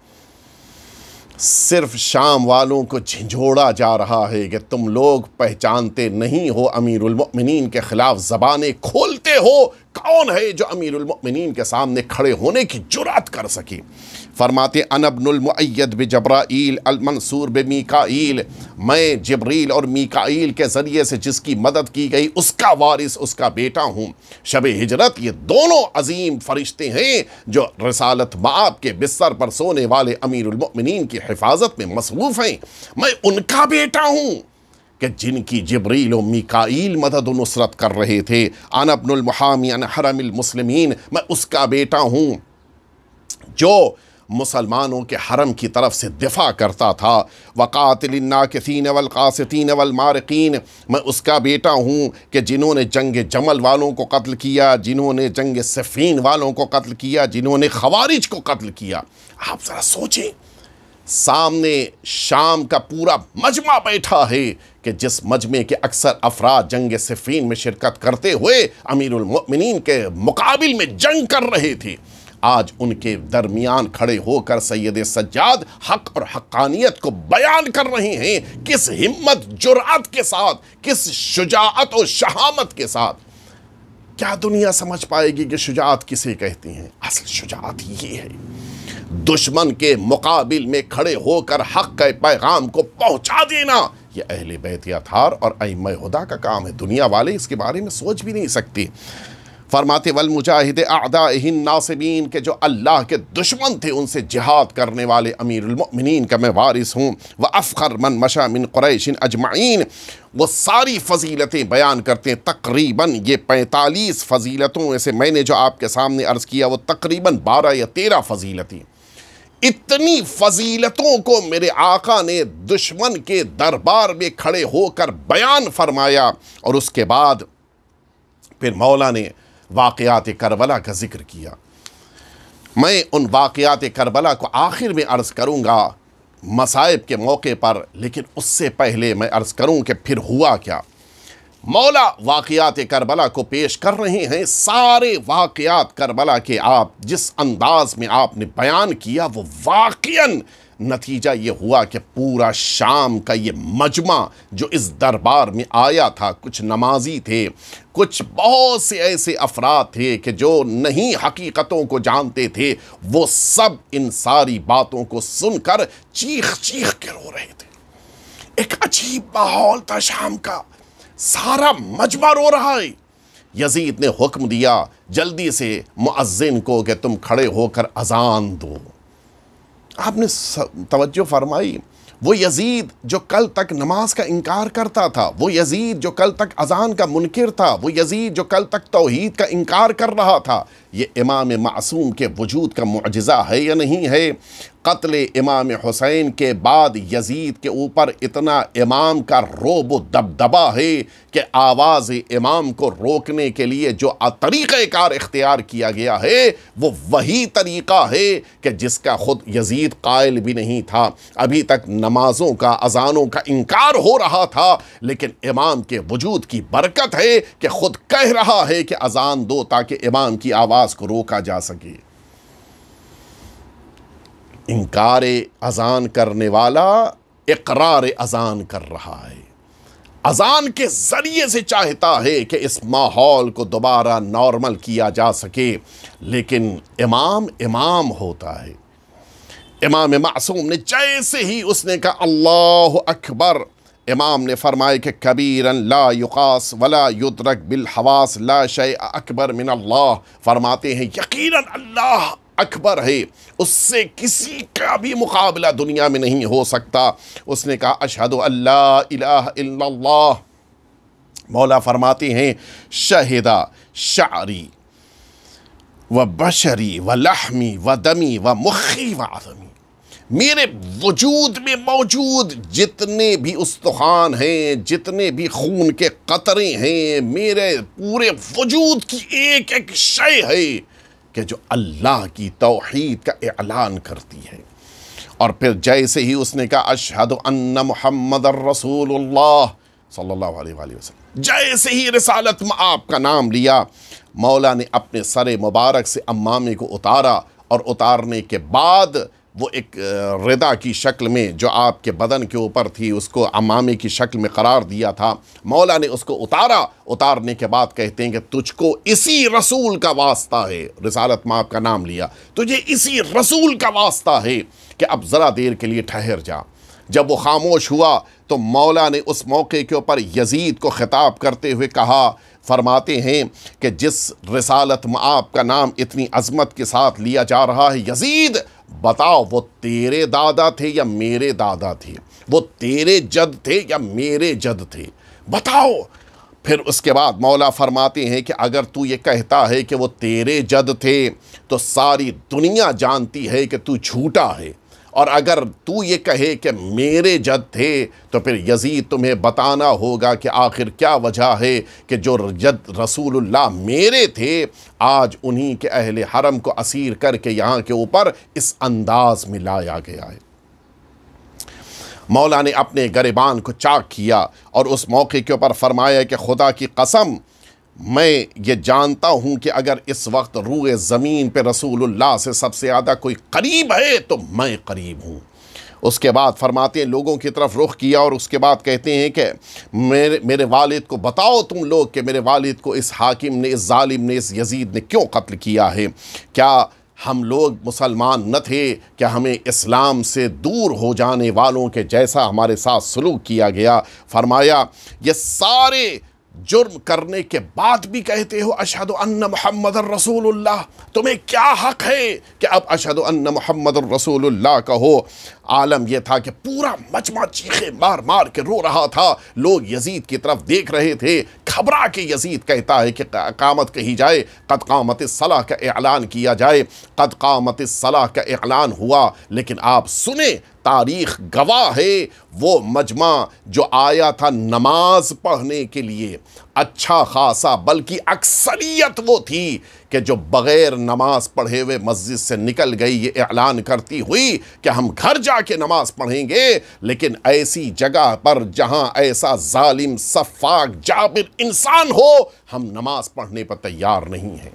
Speaker 1: सिर्फ शाम वालों को झिझोड़ा जा रहा है कि तुम लोग पहचानते नहीं हो अमीरमिन के ख़िलाफ़ ज़बानें खोलते हो कौन है जो अमीरमिन के सामने खड़े होने की जुरात कर सके फरमाते अनबनमैद ब जब्राईल अलमनसूर ब मीकाईल मैं जबरील और मीकाईल के ज़रिए से जिसकी मदद की गई उसका वारिस उसका बेटा हूँ शब हिजरत ये दोनों अजीम फरिश्ते हैं जो रसालत बाप के बिस्तर पर सोने वाले अमीरमिन की हिफाजत में मसरूफ़ हैं मैं उनका बेटा हूँ कि जिनकी जबरील मिकाइल मदद नुसरत कर रहे थे अनबनमहामी हरमिलमसलमिन मैं उसका बेटा हूँ जो मुसलमानों के हरम की तरफ से दिफा करता था वक़ातलन्ना कसिन वलकासतिन वलमारकिन मैं उसका बेटा हूँ कि जिन्होंने जंग जमल वालों को कत्ल किया जिन्होंने जंग सफ़ीन वालों को कत्ल किया जिन्होंने खवारिज को कत्ल किया आप ज़रा सोचें सामने शाम का पूरा मजमा बैठा है कि जिस मजमे के अक्सर अफराद जंग सिफीन में शिरकत करते हुए अमीरमिन के मुकाबिल में जंग कर रहे थे आज उनके दरमियान खड़े होकर सैयद सज्जाद हक और हकानियत को बयान कर रहे हैं किस हिम्मत जुरात के साथ किस शुजात और शहामत के साथ क्या दुनिया समझ पाएगी कि शुजात किसे कहती हैं असल शुजात ये है दुश्मन के मुकाबिल में खड़े होकर हक के पैगाम को पहुंचा देना यह अहल बैत थार और अम हुदा का काम है दुनिया वाले इसके बारे में सोच भी नहीं सकती फरमाते वल मुजाहिद आदा नासिबीन के जो अल्लाह के दुश्मन थे उनसे जिहाद करने वाले अमीरमिन का मैं वारिस हूँ व वा अफ़र मन मशा मिन क़्रैशिन अजमाइन वो सारी फजीलतें बयान करते हैं तकरीबन ये पैंतालीस फजीलतों में से मैंने जो आपके सामने अर्ज़ किया वो तकरीबन बारह या तेरह फजीलतें इतनी फजीलतों को मेरे आका ने दुश्मन के दरबार में खड़े होकर बयान फरमाया और उसके बाद फिर मौला ने वाक़ात करबला का ज़िक्र किया मैं उन वाक़ात करबला को आखिर में अर्ज़ करूँगा मसाइब के मौके पर लेकिन उससे पहले मैं अर्ज़ करूँ कि फिर हुआ क्या मौला वाकियात करबला को पेश कर रहे हैं सारे वाकयात करबला के आप जिस अंदाज में आपने बयान किया वो वाक़ा नतीजा ये हुआ कि पूरा शाम का ये मजमा जो इस दरबार में आया था कुछ नमाजी थे कुछ बहुत से ऐसे अफराद थे कि जो नहीं हकीकतों को जानते थे वो सब इन सारी बातों को सुनकर चीख चीख के रो रहे थे एक अजीब माहौल था शाम का सारा मजमा रो रहा है यजीद ने हुक्म दिया जल्दी से मुअज्जिन को कि तुम खड़े होकर अजान दो आपने तवज्जो फरमाई वो यजीद जो कल तक नमाज का इनकार करता था वो यजीद जो कल तक अजान का मुनकर था वो यजीद जो कल तक तोहहीद का इनकार कर रहा था ये इमाम मासूम के वजूद का मुआजा है या नहीं है कत्ल इमाम हुसैन के बाद यजीद के ऊपर इतना इमाम का रोब दबदबा है कि आवाज़ इमाम को रोकने के लिए जो तरीक़ार इख्तियार किया गया है वो वही तरीक़ा है कि जिसका ख़ुद यजीद कायल भी नहीं था अभी तक नमाज़ों का अजानों का इनकार हो रहा था लेकिन इमाम के वजूद की बरकत है कि ख़ुद कह रहा है कि अजान दो ताकि इमाम की आवाज़ को रोका जा सके इनकार अजान करने वाला इकरार अजान कर रहा है अजान के ज़रिए से चाहता है कि इस माहौल को दोबारा नॉर्मल किया जा सके लेकिन इमाम इमाम होता है इमाम मासूम ने जैसे ही उसने कहा अल्लाह अकबर इमाम ने फरमाए कि कबीर ला युकास वला युद्रक बिल हवास ला शे अकबर मिन अल्लाह फरमाते हैं यकीनन अल्लाह अकबर है उससे किसी का भी मुकाबला दुनिया में नहीं हो सकता उसने कहा अशहद अल्लाह मौला फरमाते हैं शहदा शारी व बशरी व लहमी व दमी व मुखी व आदमी मेरे वजूद में मौजूद जितने भी उस्तुखान हैं जितने भी खून के कतरे हैं मेरे पूरे वजूद की एक एक शय है कि जो अल्लाह की तोहद का एलान करती है और फिर जैसे ही उसने कहा अशहद अन्न मोहम्मद रसूलुल्लाह वसल्लम जैसे ही रसालत में आपका नाम लिया मौला ने अपने सर मुबारक से अम्मामे को उतारा और उतारने के बाद वो एक रदा की शक्ल में जो आपके बदन के ऊपर थी उसको अमामे की शक्ल में करार दिया था मौला ने उसको उतारा उतारने के बाद कहते हैं कि तुझको इसी रसूल का वास्ता है रिसालत माँ का नाम लिया तुझे इसी रसूल का वास्ता है कि अब ज़रा देर के लिए ठहर जा जब वो खामोश हुआ तो मौला ने उस मौके के ऊपर यजीद को ख़िताब करते हुए कहा फरमाते हैं कि जिस रसालत में आपका नाम इतनी अजमत के साथ लिया जा रहा है यजीद बताओ वो तेरे दादा थे या मेरे दादा थे वो तेरे जद थे या मेरे जद थे बताओ फिर उसके बाद मौला फरमाते हैं कि अगर तू ये कहता है कि वो तेरे जद थे तो सारी दुनिया जानती है कि तू झूठा है और अगर तू ये कहे कि मेरे जद थे तो फिर यजीद तुम्हें बताना होगा कि आखिर क्या वजह है कि जो जद रसूलुल्लाह मेरे थे आज उन्हीं के अहल हरम को असीर करके यहाँ के ऊपर इस अंदाज में लाया गया है मौला ने अपने गरीबान को चाक किया और उस मौके के ऊपर फरमाया कि खुदा की कसम मैं ये जानता हूँ कि अगर इस वक्त रूए ज़मीन पे रसूलुल्लाह से सबसे ज़्यादा कोई करीब है तो मैं करीब हूँ उसके बाद फरमाते हैं लोगों की तरफ रुख किया और उसके बाद कहते हैं कि मेरे मेरे वालिद को बताओ तुम लोग कि मेरे वालिद को इस हाकिम ने इस ालिम ने इस यजीद ने क्यों कत्ल किया है क्या हम लोग मुसलमान न थे क्या हमें इस्लाम से दूर हो जाने वालों के जैसा हमारे साथ सलूक किया गया फरमाया ये सारे जुर्म करने के बाद भी कहते हो अशहद अन्न मोहम्मद रसूलुल्लाह तुम्हें क्या हक है कि अब अशहद अन्न मोहम्मद रसूलुल्लाह कहो आलम यह था कि पूरा मजमा चीखे मार मार के रो रहा था लोग यजीद की तरफ देख रहे थे घबरा के यजीद कहता है कि कामत कही जाए कद कामत सलाह का ऐलान किया जाए कद कामत सलाह का ऐलान हुआ लेकिन आप सुने तारीख गवाह है वो मजमा जो आया था नमाज पढ़ने के लिए अच्छा खासा बल्कि अक्सरियत वो थी कि जो बग़ैर नमाज पढ़े हुए मस्जिद से निकल गई ये ऐलान करती हुई कि हम घर जाके नमाज पढ़ेंगे लेकिन ऐसी जगह पर जहाँ ऐसा जालिम सफाक जाबिर इंसान हो हम नमाज पढ़ने पर तैयार नहीं हैं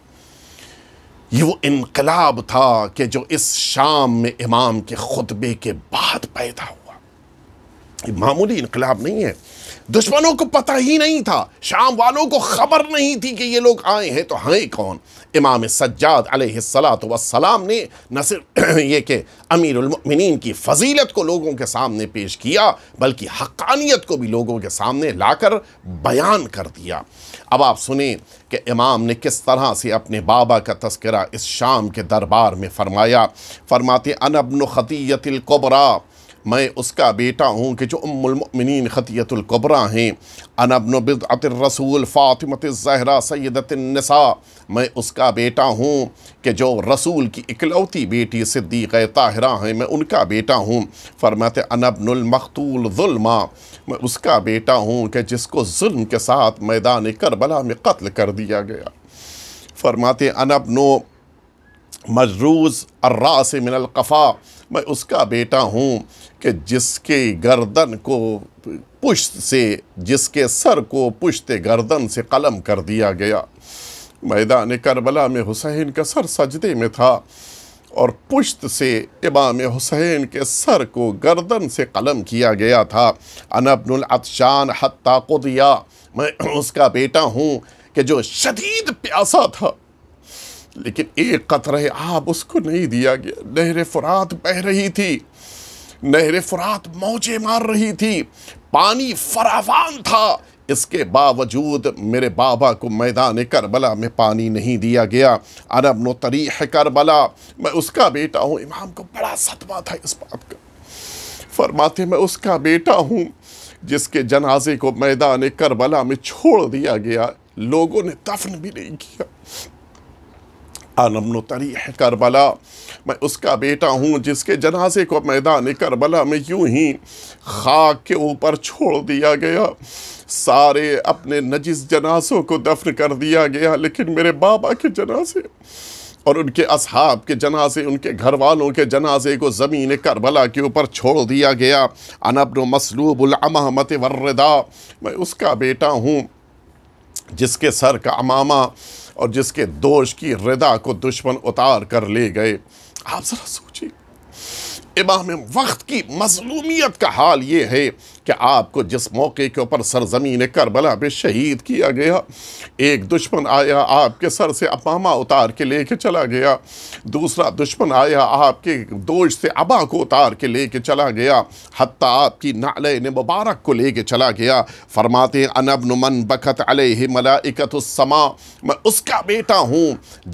Speaker 1: ये वो इनकलाब था कि जो इस शाम में इमाम के खुतबे के बाद पैदा हुआ ये मामूली इनकलाब नहीं है दुश्मनों को पता ही नहीं था शाम वालों को खबर नहीं थी कि ये लोग आए हैं तो हैं कौन इमाम सज्जाद सलात वसलाम ने न सिर्फ (clears throat) ये कि अमीरमिन की फजीलत को लोगों के सामने पेश किया बल्कि हक्कानियत को भी लोगों के सामने लाकर बयान कर दिया अब आप सुने कि इमाम ने किस तरह से अपने बाबा का तस्करा इस शाम के दरबार में फरमाया फरमाते अनबन ख़तीयतिलकबरा मैं उसका बेटा हूँ कि जो उम्मिन ख़तियतुल्कबरा हैं अनबन बिदअतरसूल फ़ातिमत ज़हरा सैदतनसा मैं उसका बेटा हूँ कि जो रसूल की इकलौती बेटी सिद्दीक़ ताहरा हैं मैं उनका बेटा हूँ फरमाते अनबनमखतूल जुल्मा मैं उसका बेटा हूँ कि जिसको जुल्म के साथ मैदान करबला में कत्ल कर दिया गया फरमाते अनबनो मजरूज़ अर्रा से कफ़ा मैं उसका बेटा हूँ कि जिसके गर्दन को पुश्त से जिसके सर को पुश्त गर्दन से कलम कर दिया गया मैदान करबला में हुसैन का सर सजदे में था और पुश्त से इमाम हुसैन के सर को गर्दन से कलम किया गया था अनबनशान हत्ता दिया मैं उसका बेटा हूँ कि जो शदीद प्यासा था लेकिन एक कतरे आब उसको नहीं दिया गया नहर फुरात बह रही थी नहरे फुरात मौजे मार रही थी पानी फरावान था इसके बावजूद मेरे बाबा को मैदान करबला में पानी नहीं दिया गया अरब नो तरीह करबला मैं उसका बेटा हूँ इमाम को बड़ा सदमा था इस बात का फरमाते मैं उसका बेटा हूँ जिसके जनाजे को मैदान करबला में छोड़ दिया गया लोगों ने दफन भी नहीं किया अनमनो है करबला मैं उसका बेटा हूँ जिसके जनाजे को मैदान करबला में यूं ही खाक के ऊपर छोड़ दिया गया सारे अपने नजिस जनाजों को दफन कर दिया गया लेकिन मेरे बाबा के जनाजे और उनके असहाब के जनाजे उनके घर वालों के जनाजे को ज़मीन करबला के ऊपर छोड़ दिया गया अनबन मसलूबुलमत वर्रदा मैं उसका बेटा हूँ जिसके सर का अमामा और जिसके दोष की रदा को दुश्मन उतार कर ले गए आप जरा सोचिए इमाम वक्त की मजलूमियत का हाल ये है कि आपको जिस मौके के ऊपर सरजमीन करबला में शहीद किया गया एक दुश्मन आया आपके सर से अपामा उतार के ले के चला गया दूसरा दुश्मन आया आपके दोष से अबा को उतार के ले के चला गया हती आपकी ने मुबारक को ले कर चला गया फरमाते अनब नुमन बखत अलह मलाइकतुलसमा मैं उसका बेटा हूँ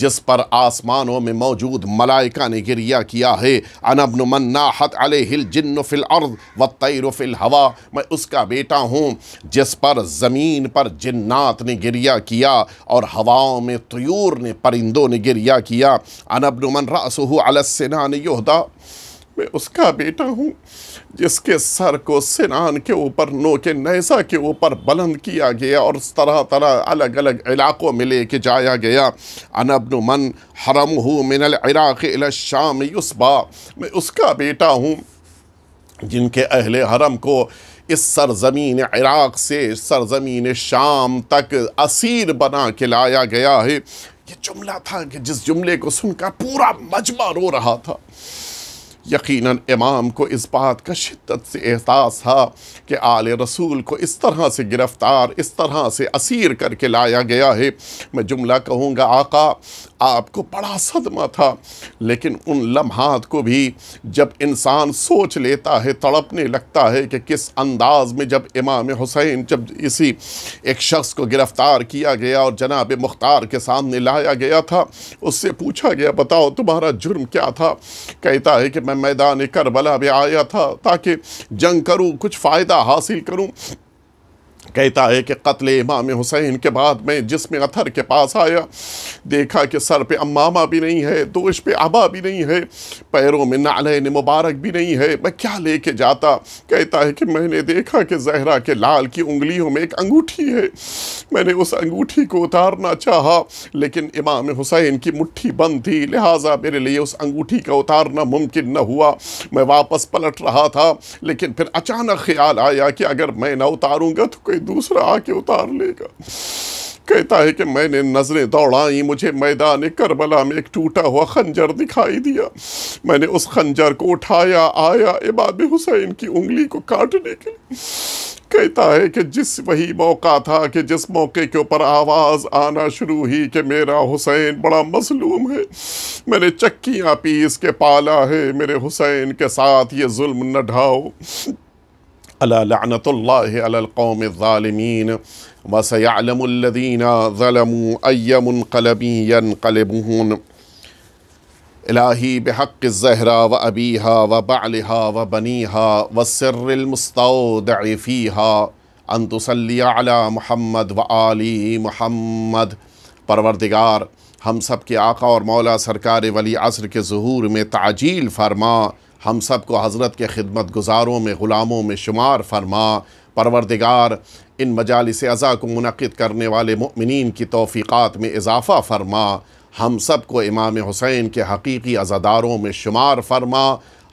Speaker 1: जिस पर आसमानों में मौजूद मलाइका ने गिरिया किया है अनब नुमन हत अल जिन्न फिल अर्द व तैर हवा मैं उसका बेटा हूँ जिस पर ज़मीन पर जन्नात ने गिरिया किया और हवाओं में तयूर ने परिंदों ने गिरिया किया अनबनुमन रसू अलसना ने योदा मैं उसका बेटा हूँ जिसके सर को सिनान के ऊपर नो के नैसा के ऊपर बुलंद किया गया और तरह तरह अलग अलग इलाक़ों में लेके जाया गया अनबन मन हरम हूँ मिनल इराक़ शाम युसबा मैं उसका बेटा हूँ जिनके अहल हरम को इस सरजमीन इराक़ से सरजमीन शाम तक असीर बना के लाया गया है ये जुमला था कि जिस जुमले को सुनकर पूरा मजमा रो रहा था यकीनन इमाम को इस बात का शिद्दत से एहसास था कि आल रसूल को इस तरह से गिरफ़्तार इस तरह से असीर करके लाया गया है मैं जुमला कहूँगा आका आपको बड़ा सदमा था लेकिन उन लम्हात को भी जब इंसान सोच लेता है तड़पने लगता है कि किस अंदाज में जब इमाम हुसैन जब इसी एक शख्स को गिरफ़्तार किया गया और जनाब मुख्तार के सामने लाया गया था उससे पूछा गया बताओ तुम्हारा जुर्म क्या था कहता है कि मैं मैदान करबला में आया था ताकि जंग करूँ कुछ फ़ायदा हासिल करूँ कहता है कि कत्ल इमाम हुसैन के बाद मैं जिसमें अथर के पास आया देखा कि सर पे अमामा भी नहीं है दोष पे आबा भी नहीं है पैरों में नाल मुबारक भी नहीं है मैं क्या लेके जाता कहता है कि मैंने देखा कि जहरा के लाल की उंगलियों में एक अंगूठी है मैंने उस अंगूठी को उतारना चाहा लेकिन इमाम हुसैन की मुट्ठी बंद थी लिहाजा मेरे लिए उस अंगूठी का उतारना मुमकिन न हुआ मैं वापस पलट रहा था लेकिन फिर अचानक ख्याल आया कि अगर मैं न उतारूँगा तो कोई एक दूसरा आके उतार लेगा कहता है कि मैंने नज़रें दौड़ाई मुझे मैदान करबला में एक टूटा हुआ खंजर दिखाई दिया मैंने उस खंजर को उठाया आया इमाम हुसैन की उंगली को काटने के लिए कहता है कि जिस वही मौका था कि जिस मौके के ऊपर आवाज़ आना शुरू हुई कि मेरा हुसैन बड़ा मसलूम है मैंने चक्कियाँ पीस के पाला है मेरे हुसैन के साथ ये जुल्म न ढाओ ألا لعنة الله على القوم الظالمين وسيعلم الذين ظلموا أي منقلب ينقلبون إلهي بحق الزهرة وأبيها وبعلها وبنيها والسر المستودع فيها أن تصلي على محمد وآل محمد پروردگار ہم سب کے آقا اور مولا سرکار ولی عصر کے ظہور میں تعجیل فرما हम सब को हज़रत के खिदमत गुजारों में ग़ुलामों में शुमार फरमा परवरदिगार इन मजालस अज़ा को मनद करने वाले मुमिन की तोफ़ीक़ात में इजाफ़ा फरमा हम सब को इमाम हुसैन के हकीकी अज़ादारों में शुमार फरमा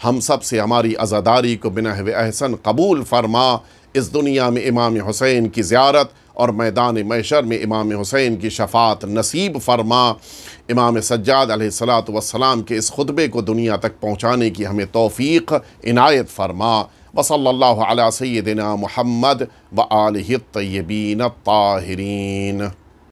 Speaker 1: हम सब से हमारी अज़ादारी को बिना अहसन कबूल फरमा इस दुनिया में इमाम हुसैन की ज़्यारत और मैदान मैशर में इमाम हुसैन की शफात नसीब फरमा इमाम सज्जाद सलाम के इस खुतबे को दुनिया तक पहुँचाने की हमें तोफ़ी इनायत फरमा वसल्ला सैदना महमद व आल तयबीन ताहरीन